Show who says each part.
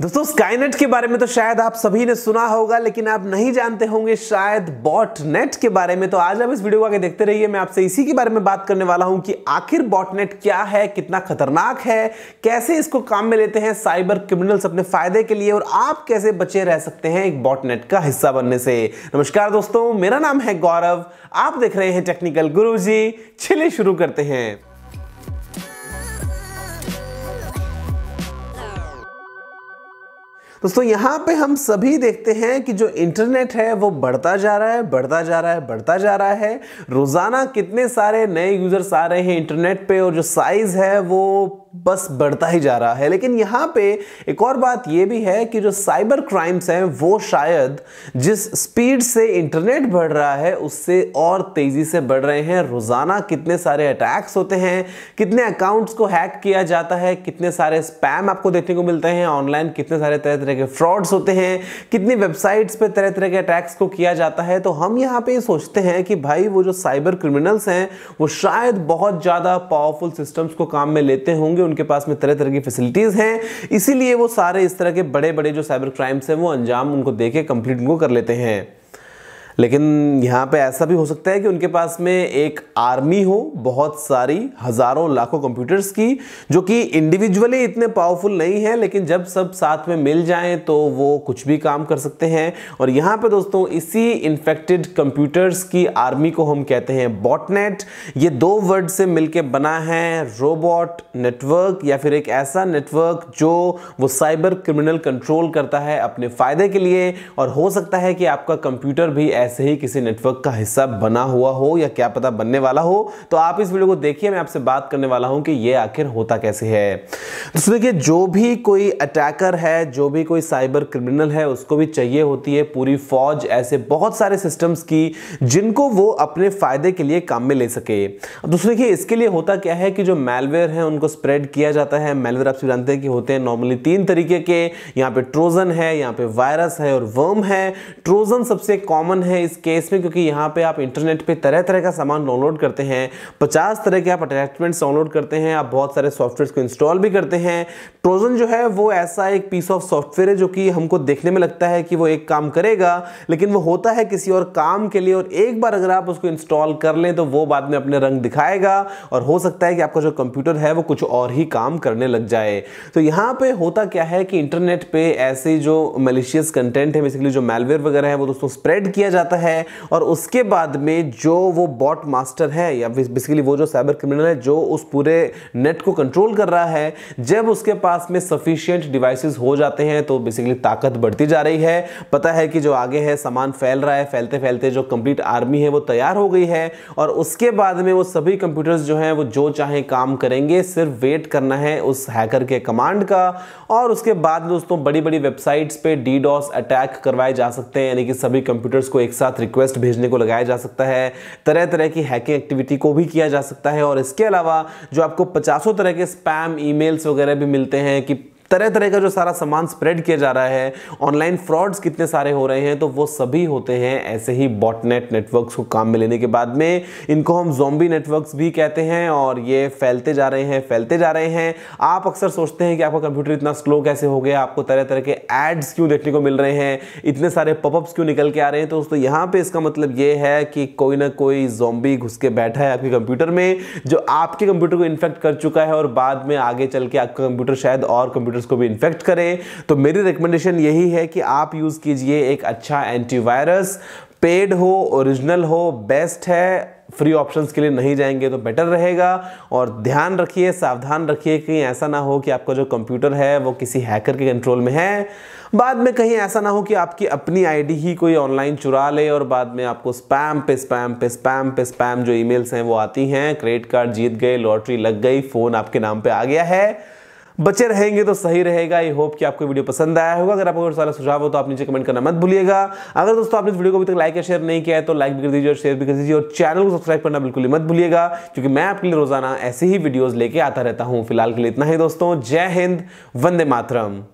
Speaker 1: दोस्तों स्काईनेट के बारे में तो शायद आप सभी ने सुना होगा लेकिन आप नहीं जानते होंगे शायद बॉटनेट के बारे में तो आज आप इस वीडियो को आगे देखते रहिए मैं आपसे इसी के बारे में बात करने वाला हूं कि आखिर बॉटनेट क्या है कितना खतरनाक है कैसे इसको काम में लेते हैं साइबर क्रिमिनल्स अपने फायदे के लिए और आप कैसे बचे रह सकते हैं एक बॉटनेट का हिस्सा बनने से नमस्कार दोस्तों मेरा नाम है गौरव आप देख रहे हैं टेक्निकल गुरु जी शुरू करते हैं दोस्तों यहाँ पे हम सभी देखते हैं कि जो इंटरनेट है वो बढ़ता जा रहा है बढ़ता जा रहा है बढ़ता जा रहा है रोज़ाना कितने सारे नए यूज़र्स आ रहे हैं इंटरनेट पे और जो साइज़ है वो बस बढ़ता ही जा रहा है लेकिन यहां पे एक और बात यह भी है कि जो साइबर क्राइम्स हैं वो शायद जिस स्पीड से इंटरनेट बढ़ रहा है उससे और तेज़ी से बढ़ रहे हैं रोज़ाना कितने सारे अटैक्स होते हैं कितने अकाउंट्स को हैक किया जाता है कितने सारे स्पैम आपको देखने को मिलते हैं ऑनलाइन कितने सारे तरह तरह के फ्रॉड्स होते हैं कितनी वेबसाइट्स पर तरह तरह के अटैक्स को किया जाता है तो हम यहां पर सोचते हैं कि भाई वो जो साइबर क्रिमिनल्स हैं वो शायद बहुत ज़्यादा पावरफुल सिस्टम्स को काम में लेते होंगे उनके पास में तरह तरह की फैसिलिटीज़ हैं इसीलिए वो सारे इस तरह के बड़े बड़े जो साइबर क्राइम्स हैं वो अंजाम उनको देके कंप्लीट उनको कर लेते हैं लेकिन यहाँ पे ऐसा भी हो सकता है कि उनके पास में एक आर्मी हो बहुत सारी हज़ारों लाखों कंप्यूटर्स की जो कि इंडिविजुअली इतने पावरफुल नहीं है लेकिन जब सब साथ में मिल जाए तो वो कुछ भी काम कर सकते हैं और यहाँ पे दोस्तों इसी इन्फेक्टेड कंप्यूटर्स की आर्मी को हम कहते हैं बॉटनेट ये दो वर्ड से मिलकर बना है रोबोट नेटवर्क या फिर एक ऐसा नेटवर्क जो वो साइबर क्रिमिनल कंट्रोल करता है अपने फ़ायदे के लिए और हो सकता है कि आपका कंप्यूटर भी ऐसा ऐसे ही किसी नेटवर्क का हिस्सा बना हुआ हो या क्या पता बनने वाला हो तो आप इस वीडियो को देखिए मैं आपसे बात करने वाला हूं कि ये आखिर होता कैसे है दोस्तों देखिए जो भी कोई अटैकर है जो भी कोई साइबर क्रिमिनल है उसको भी चाहिए होती है पूरी फौज ऐसे बहुत सारे सिस्टम्स की जिनको वो अपने फायदे के लिए काम में ले सके दोस्तों देखिए इसके लिए होता क्या है कि जो मेलवेयर है उनको स्प्रेड किया जाता है मेलवेयर आप जानते हैं कि होते हैं नॉर्मली तीन तरीके के यहाँ पे ट्रोजन है यहाँ पे वायरस है और वर्म है ट्रोजन सबसे कॉमन है हैं इस केस में क्योंकि यहाँ पे आप इंटरनेट पे तरह तरह का सामान डाउनलोड करते हैं पचास तरह के आप अटैचमेंट्स डाउनलोड करते हैं आप बहुत सारे सॉफ्टवेयर को इंस्टॉल भी करते हैं ट्रोजन जो है वो ऐसा एक पीस ऑफ सॉफ्टवेयर है जो कि हमको देखने में लगता है कि वो एक काम करेगा लेकिन वो होता है किसी और काम के लिए और एक बार अगर आप उसको इंस्टॉल कर लें तो वो बाद में अपने रंग दिखाएगा और हो सकता है कि आपका जो कंप्यूटर है वो कुछ और ही काम करने लग जाए तो यहाँ पे होता क्या है कि इंटरनेट पे ऐसे जो मलिशियस कंटेंट है बेसिकली जो मेलवेयर वगैरह है वो दोस्तों स्प्रेड किया जाता जाता है और उसके बाद में जो वो बॉट मास्टर है या बेसिकली वो जो साइबर क्रिमिनल है जो उस पूरे नेट को कंट्रोल कर रहा है जब उसके पास में सफिशियंट डिवाइसेस हो जाते हैं तो बेसिकली ताकत बढ़ती जा रही है पता है कि जो आगे है सामान फैल रहा है फैलते फैलते जो कंप्लीट आर्मी है वो तैयार हो गई है और उसके बाद में वो सभी कंप्यूटर्स जो हैं वो जो चाहे काम करेंगे सिर्फ वेट करना है उस हैकर के कमांड का और उसके बाद दोस्तों बड़ी बड़ी वेबसाइट्स पे डीडॉस अटैक करवाए जा सकते हैं यानी कि सभी कंप्यूटर्स को एक साथ रिक्वेस्ट भेजने को लगाया जा सकता है तरह तरह की हैकिंग एक्टिविटी को भी किया जा सकता है और इसके अलावा जो आपको पचासों तरह के स्पैम ईमेल्स वगैरह भी मिलते हैं कि तरह तरह का जो सारा सामान स्प्रेड किया जा रहा है ऑनलाइन फ्रॉड्स कितने सारे हो रहे हैं तो वो सभी होते हैं ऐसे ही बॉटनेट नेटवर्क्स को काम में लेने के बाद में इनको हम जोम्बी नेटवर्क्स भी कहते हैं और ये फैलते जा रहे हैं फैलते जा रहे हैं आप अक्सर सोचते हैं कि आपका कंप्यूटर इतना स्लो कैसे हो गया आपको तरह तरह के एड्स क्यों देखने को मिल रहे हैं इतने सारे पपअप्स क्यों निकल के आ रहे हैं तो दोस्तों यहाँ पर इसका मतलब ये है कि कोई ना कोई जोम्बी घुस के बैठा है आपके कंप्यूटर में जो आपके कंप्यूटर को इन्फेक्ट कर चुका है और बाद में आगे चल के आपका कंप्यूटर शायद और कंप्यूटर पार्टिकल्स को भी इन्फेक्ट करें तो मेरी रिकमेंडेशन यही है कि आप यूज़ कीजिए एक अच्छा एंटीवायरस पेड हो ओरिजिनल हो बेस्ट है फ्री ऑप्शंस के लिए नहीं जाएंगे तो बेटर रहेगा और ध्यान रखिए सावधान रखिए कहीं ऐसा ना हो कि आपका जो कंप्यूटर है वो किसी हैकर के कंट्रोल में है बाद में कहीं ऐसा ना हो कि आपकी अपनी आईडी ही कोई ऑनलाइन चुरा ले और बाद में आपको स्पैम पे स्पैम पे स्पैम पे स्पैम जो ईमेल्स हैं वो आती हैं क्रेडिट कार्ड जीत गए लॉटरी लग गई फ़ोन आपके नाम पर आ गया है बचे रहेंगे तो सही रहेगा आई होप कि आपको वीडियो पसंद आया होगा अगर आपको सारा सुझाव हो तो आप नीचे कमेंट करना मत भूलिएगा अगर दोस्तों आपने इस वीडियो को अभी तक लाइक या शेयर नहीं किया है तो लाइक भी कर दीजिए और शेयर भी कर दीजिए और चैनल को सब्सक्राइब करना बिल्कुल ही मत भूलिएगा क्योंकि मैं आपके लिए रोजाना ऐसे ही वीडियोज लेके आता रहता हूँ फिलहाल के लिए इतना ही दोस्तों जय हिंद वंदे मातरम